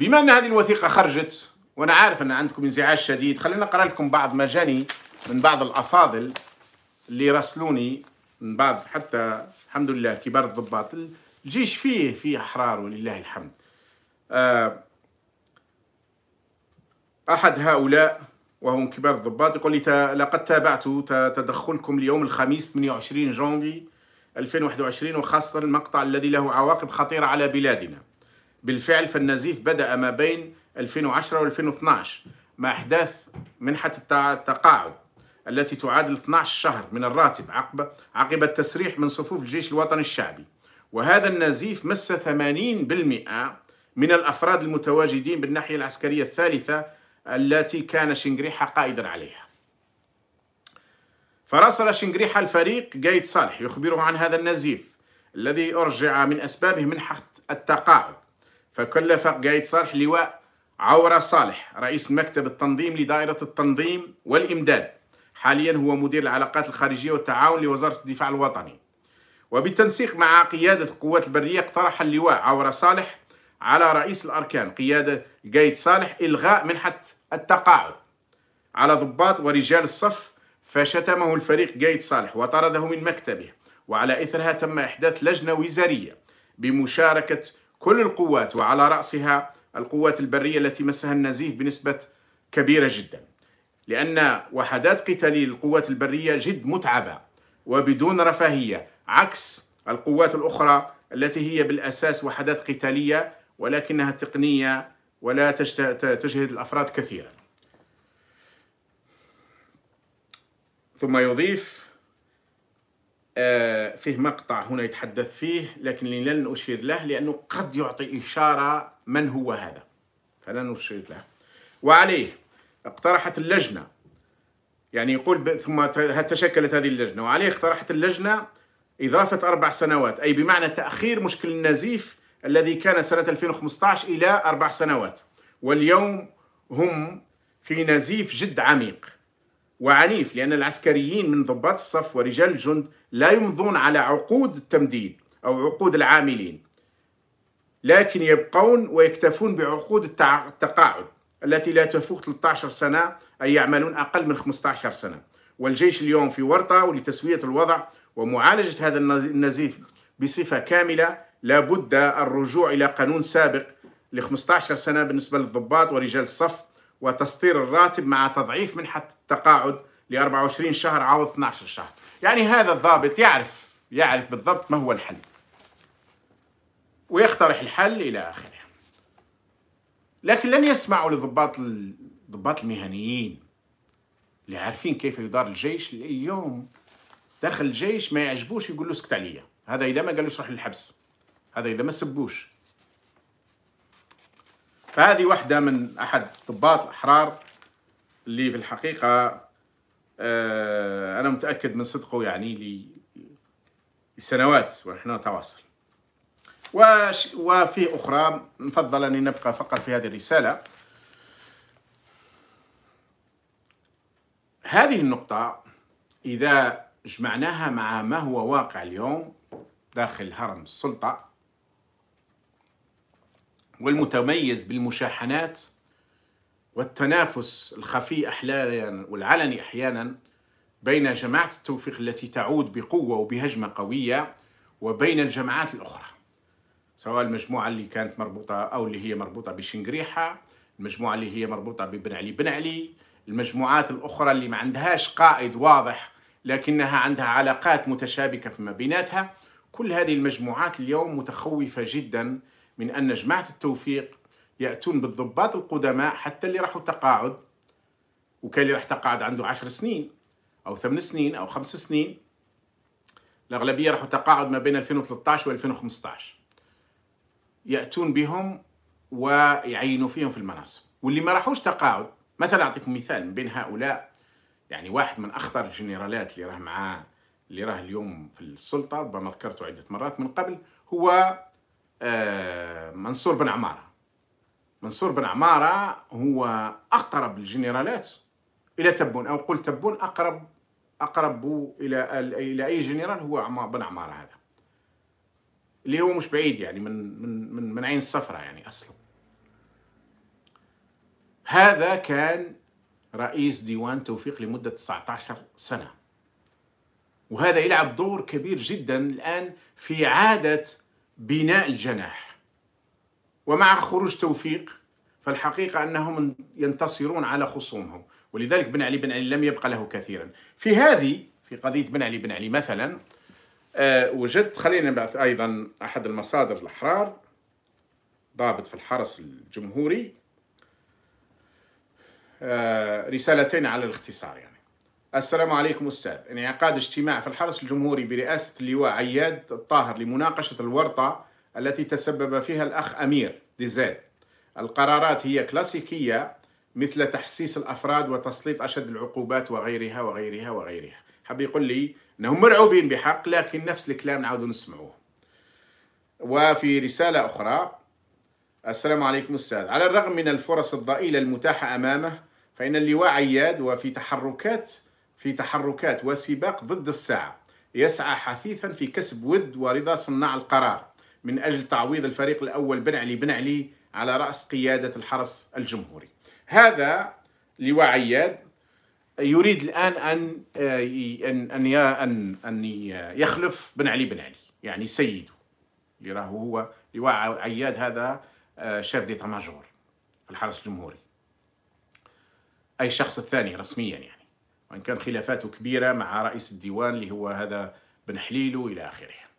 بما ان هذه الوثيقه خرجت وانا عارف ان عندكم انزعاج شديد خلينا نقرا لكم بعض ما جاني من بعض الافاضل اللي راسلوني من بعض حتى الحمد لله كبار الضباط الجيش فيه فيه احرار ولله الحمد آه، احد هؤلاء وهم كبار الضباط يقول لي لقد تابعت تدخلكم ليوم الخميس 28 جونفي 2021 وخاصة المقطع الذي له عواقب خطيرة على بلادنا بالفعل فالنزيف بدأ ما بين 2010 و 2012 مع أحداث منحة التقاعد التي تعادل 12 شهر من الراتب عقب عقب التسريح من صفوف الجيش الوطني الشعبي وهذا النزيف مس 80% من الأفراد المتواجدين بالناحية العسكرية الثالثة التي كان شنقريحة قائدا عليها فراسل شنقريحة الفريق قايد صالح يخبره عن هذا النزيف الذي أرجع من أسبابه منحة التقاعد فكلف قايد صالح لواء عورة صالح رئيس مكتب التنظيم لدائرة التنظيم والإمداد حاليا هو مدير العلاقات الخارجية والتعاون لوزارة الدفاع الوطني وبالتنسيق مع قيادة القوات البرية اقترح اللواء عورة صالح على رئيس الأركان قيادة قايد صالح إلغاء منحة التقاعد على ضباط ورجال الصف فشتمه الفريق قايد صالح وطرده من مكتبه وعلى إثرها تم إحداث لجنة وزارية بمشاركة كل القوات وعلى رأسها القوات البرية التي مسها النزيه بنسبة كبيرة جدا لأن وحدات قتالية للقوات البرية جد متعبة وبدون رفاهية عكس القوات الأخرى التي هي بالأساس وحدات قتالية ولكنها تقنية ولا تجهد الأفراد كثيرا ثم يضيف آه، فيه مقطع هنا يتحدث فيه لكن لن أشير له لأنه قد يعطي إشارة من هو هذا فلن أشير له وعليه اقترحت اللجنة يعني يقول ثم تشكلت هذه اللجنة وعليه اقترحت اللجنة إضافة أربع سنوات أي بمعنى تأخير مشكل النزيف الذي كان سنة 2015 إلى أربع سنوات واليوم هم في نزيف جد عميق وعنيف لأن العسكريين من ضباط الصف ورجال الجند لا يمضون على عقود التمديد أو عقود العاملين لكن يبقون ويكتفون بعقود التقاعد التي لا تفوق 13 سنة أي يعملون أقل من 15 سنة والجيش اليوم في ورطة ولتسوية الوضع ومعالجة هذا النزيف بصفة كاملة لابد الرجوع إلى قانون سابق ل 15 سنة بالنسبة للضباط ورجال الصف وتسطير الراتب مع تضعيف منحة التقاعد ل 24 شهر عوض 12 شهر يعني هذا الضابط يعرف يعرف بالضبط ما هو الحل ويقترح الحل إلى آخره لكن لن يسمعوا لضباط الضباط المهنيين اللي عارفين كيف يدار الجيش اليوم دخل الجيش ما يعجبوش يقول له اسكت عليا هذا إذا ما قالوش روح للحبس هذا إذا ما سبوش فهذه واحدة من أحد الضباط الأحرار اللي في الحقيقة آه، أنا متأكد من صدقه يعني لسنوات ونحن نتواصل وفي أخرى نفضل أن نبقى فقط في هذه الرسالة هذه النقطة إذا جمعناها مع ما هو واقع اليوم داخل هرم السلطة والمتميز بالمشاحنات والتنافس الخفي أحيانا والعلني أحيانا بين جماعة التوفيق التي تعود بقوة وبهجمة قوية وبين الجماعات الأخرى سواء المجموعة اللي كانت مربوطة أو اللي هي مربوطة بشنقريحة المجموعة اللي هي مربوطة ببن علي بن علي المجموعات الأخرى اللي ما عندهاش قائد واضح لكنها عندها علاقات متشابكة فيما بيناتها كل هذه المجموعات اليوم متخوفة جداً من أن جماعة التوفيق يأتون بالضباط القدماء حتى اللي راحوا تقاعد وكان اللي راح تقاعد عنده عشر سنين أو ثمان سنين أو خمس سنين الأغلبية راحوا تقاعد ما بين 2013 و 2015 يأتون بهم ويعينوا فيهم في المناصب واللي ما راحوش تقاعد مثلا أعطيكم مثال من بين هؤلاء يعني واحد من أخطر الجنرالات اللي راه معاه اللي راه اليوم في السلطة ربما ذكرته عدة مرات من قبل هو آه، منصور بن عمارة منصور بن عمارة هو أقرب الجنرالات إلى تبون أو قل تبون أقرب أقرب إلى إلى أي جنرال هو عمار بن عمارة هذا اللي هو مش بعيد يعني من من من, من عين الصفرة يعني أصلا هذا كان رئيس ديوان توفيق لمدة 19 سنة وهذا يلعب دور كبير جدا الآن في عادة بناء الجناح ومع خروج توفيق فالحقيقة أنهم ينتصرون على خصومهم ولذلك بن علي بن علي لم يبقى له كثيرا في هذه في قضية بن علي بن علي مثلا آه، وجدت خلينا نبعث أيضا أحد المصادر الأحرار ضابط في الحرس الجمهوري آه، رسالتين على الاختصار يعني السلام عليكم أستاذ انعقاد اجتماع في الحرس الجمهوري برئاسة اللواء عياد الطاهر لمناقشة الورطة التي تسبب فيها الأخ أمير ديزاد القرارات هي كلاسيكية مثل تحسيس الأفراد وتسليط أشد العقوبات وغيرها وغيرها وغيرها حب يقول لي أنهم مرعوبين بحق لكن نفس الكلام نعود نسمعوه وفي رسالة أخرى السلام عليكم أستاذ على الرغم من الفرص الضئيلة المتاحة أمامه فإن اللواء عياد وفي تحركات في تحركات وسباق ضد الساعة يسعى حثيثا في كسب ود ورضا صناع القرار من أجل تعويض الفريق الأول بن علي بن على على رأس قيادة الحرس الجمهوري هذا لواء عياد يريد الآن أن أن أن أن يخلف بن علي بن علي يعني سيده اللي راه هو لواء عياد هذا آه، شاف ديتا ماجور في الحرس الجمهوري أي الشخص الثاني رسميا يعني وان كان خلافاته كبيره مع رئيس الديوان اللي هو هذا بن حليلو الى اخره